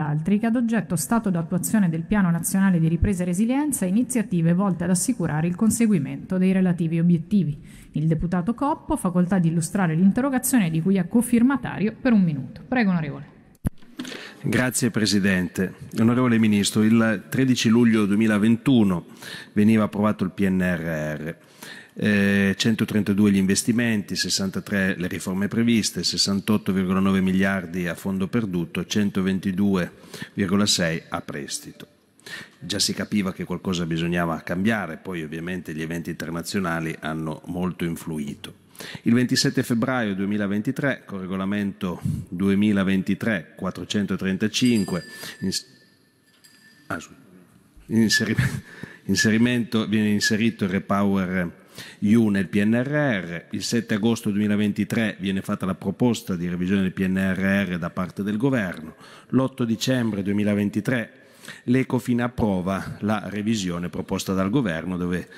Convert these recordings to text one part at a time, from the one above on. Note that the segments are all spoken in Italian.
altri che ad oggetto stato d'attuazione del Piano Nazionale di Ripresa e Resilienza iniziative volte ad assicurare il conseguimento dei relativi obiettivi. Il deputato Coppo, facoltà di illustrare l'interrogazione di cui è cofirmatario per un minuto. Prego, onorevole. Grazie Presidente. Onorevole Ministro, il 13 luglio 2021 veniva approvato il PNRR. 132 eh, gli investimenti, 63 le riforme previste, 68,9 miliardi a fondo perduto, 122,6 a prestito. Già si capiva che qualcosa bisognava cambiare, poi ovviamente gli eventi internazionali hanno molto influito. Il 27 febbraio 2023, con regolamento 2023-435, inserimento, viene inserito il Repower IU nel PNRR. Il 7 agosto 2023 viene fatta la proposta di revisione del PNRR da parte del Governo. L'8 dicembre 2023 L'Ecofin approva la revisione proposta dal governo dove,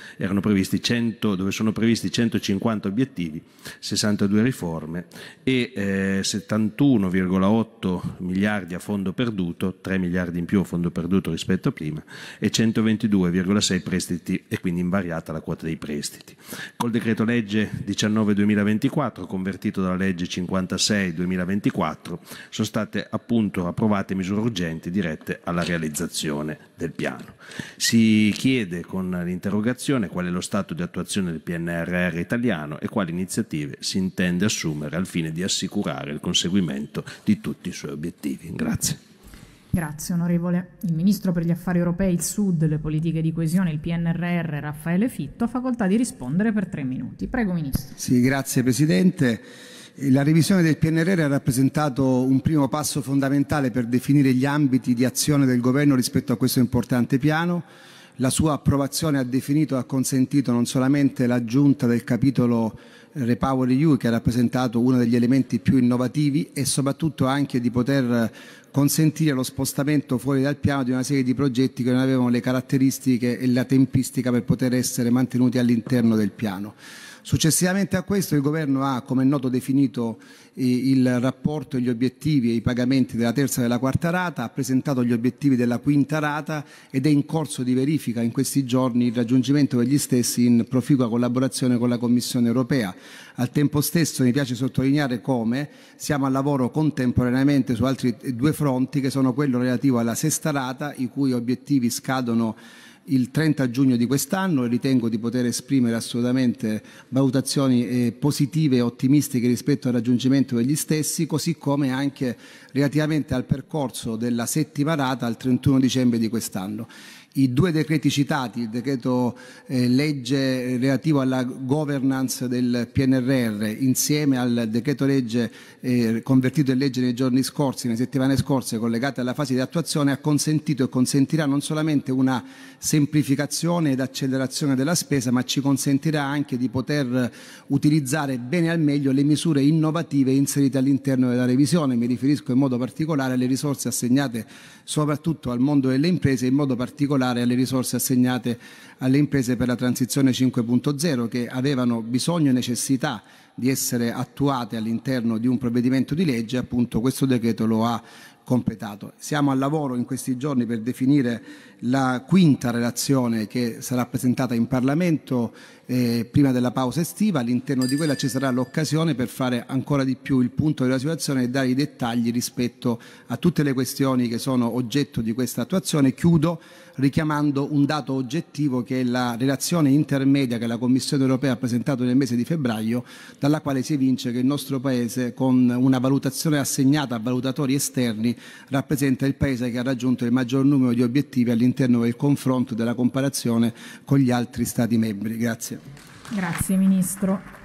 previsti 100, dove sono previsti 150 obiettivi, 62 riforme e eh, 71,8 miliardi a fondo perduto, 3 miliardi in più a fondo perduto rispetto a prima e 122,6 prestiti e quindi invariata la quota dei prestiti. Col decreto legge 19-2024 convertito dalla legge 56-2024 sono state appunto approvate misure urgenti dirette alla realizzazione realizzazione del piano. Si chiede con l'interrogazione qual è lo stato di attuazione del PNRR italiano e quali iniziative si intende assumere al fine di assicurare il conseguimento di tutti i suoi obiettivi. Grazie. Grazie onorevole. Il Ministro per gli Affari Europei, il Sud, le politiche di coesione il PNRR, Raffaele Fitto, ha facoltà di rispondere per tre minuti. Prego Ministro. Sì, grazie Presidente. La revisione del PNRR ha rappresentato un primo passo fondamentale per definire gli ambiti di azione del governo rispetto a questo importante piano. La sua approvazione ha definito e ha consentito non solamente l'aggiunta del capitolo Repower EU che ha rappresentato uno degli elementi più innovativi e soprattutto anche di poter consentire lo spostamento fuori dal piano di una serie di progetti che non avevano le caratteristiche e la tempistica per poter essere mantenuti all'interno del piano. Successivamente a questo il governo ha, come è noto, definito eh, il rapporto, gli obiettivi e i pagamenti della terza e della quarta rata, ha presentato gli obiettivi della quinta rata ed è in corso di verifica in questi giorni il raggiungimento degli stessi in proficua collaborazione con la Commissione europea. Al tempo stesso mi piace sottolineare come siamo al lavoro contemporaneamente su altri due fronti che sono quello relativo alla sesta rata, i cui obiettivi scadono il 30 giugno di quest'anno e ritengo di poter esprimere assolutamente valutazioni eh, positive e ottimistiche rispetto al raggiungimento degli stessi, così come anche relativamente al percorso della settima rata al 31 dicembre di quest'anno. I due decreti citati, il decreto eh, legge relativo alla governance del PNRR insieme al decreto legge eh, convertito in legge nei giorni scorsi, nelle settimane scorse, collegate alla fase di attuazione, ha consentito e consentirà non solamente una semplificazione ed accelerazione della spesa, ma ci consentirà anche di poter utilizzare bene al meglio le misure innovative inserite all'interno della revisione. Mi riferisco in modo particolare alle risorse assegnate soprattutto al mondo delle imprese, in modo particolare particolare alle risorse assegnate alle imprese per la transizione 5.0 che avevano bisogno e necessità di essere attuate all'interno di un provvedimento di legge, appunto questo decreto lo ha completato. Siamo al lavoro in questi giorni per definire la quinta relazione che sarà presentata in Parlamento eh, prima della pausa estiva, all'interno di quella ci sarà l'occasione per fare ancora di più il punto della situazione e dare i dettagli rispetto a tutte le questioni che sono oggetto di questa attuazione. Chiudo richiamando un dato oggettivo che è la relazione intermedia che la Commissione europea ha presentato nel mese di febbraio, dalla quale si evince che il nostro Paese, con una valutazione assegnata a valutatori esterni, rappresenta il Paese che ha raggiunto il maggior numero di obiettivi all'interno del confronto e della comparazione con gli altri Stati membri. Grazie. Grazie Ministro.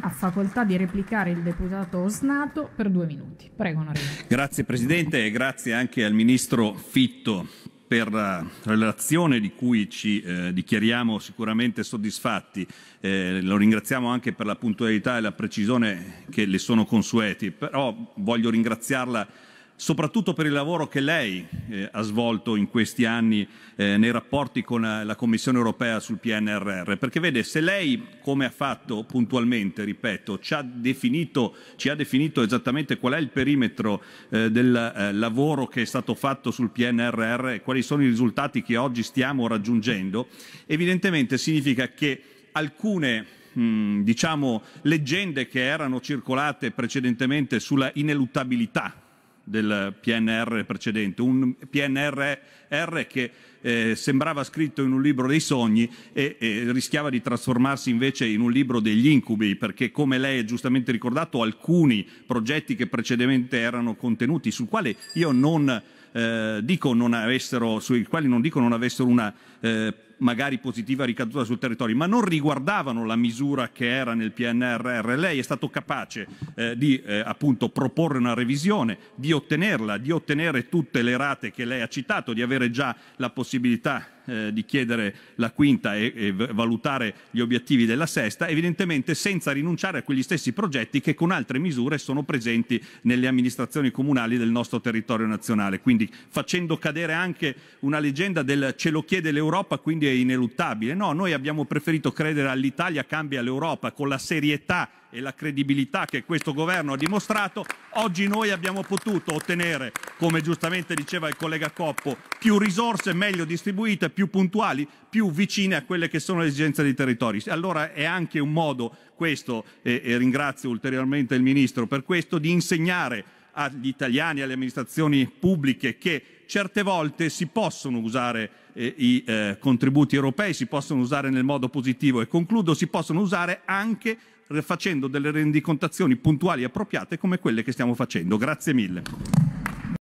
Ha facoltà di replicare il deputato Osnato per due minuti. Prego, onorevole. Grazie Presidente e grazie anche al Ministro Fitto per la relazione di cui ci eh, dichiariamo sicuramente soddisfatti. Eh, lo ringraziamo anche per la puntualità e la precisione che le sono consueti, però voglio ringraziarla soprattutto per il lavoro che lei eh, ha svolto in questi anni eh, nei rapporti con eh, la Commissione europea sul PNRR, perché vede se lei, come ha fatto puntualmente, ripeto, ci ha definito, ci ha definito esattamente qual è il perimetro eh, del eh, lavoro che è stato fatto sul PNRR e quali sono i risultati che oggi stiamo raggiungendo, evidentemente significa che alcune mm, diciamo, leggende che erano circolate precedentemente sulla ineluttabilità del PNR precedente, un PNR che eh, sembrava scritto in un libro dei sogni e, e, rischiava di trasformarsi invece in un libro degli incubi, perché come lei ha giustamente ricordato alcuni progetti che precedentemente erano contenuti, sul quale io non, eh, dico non avessero, sui quali non dico non avessero una eh, magari positiva ricaduta sul territorio, ma non riguardavano la misura che era nel PNRR. Lei è stato capace eh, di eh, appunto proporre una revisione, di ottenerla, di ottenere tutte le rate che lei ha citato, di avere già la possibilità eh, di chiedere la quinta e, e valutare gli obiettivi della sesta, evidentemente senza rinunciare a quegli stessi progetti che con altre misure sono presenti nelle amministrazioni comunali del nostro territorio nazionale. Quindi facendo cadere anche una leggenda del ce lo chiede l'Europa, quindi è ineluttabile. No, noi abbiamo preferito credere all'Italia cambia l'Europa con la serietà e la credibilità che questo governo ha dimostrato, oggi noi abbiamo potuto ottenere, come giustamente diceva il collega Coppo, più risorse meglio distribuite, più puntuali, più vicine a quelle che sono le esigenze dei territori. Allora è anche un modo questo, e, e ringrazio ulteriormente il Ministro per questo, di insegnare agli italiani, e alle amministrazioni pubbliche che certe volte si possono usare eh, i eh, contributi europei, si possono usare nel modo positivo e concludo, si possono usare anche facendo delle rendicontazioni puntuali e appropriate come quelle che stiamo facendo. Grazie mille.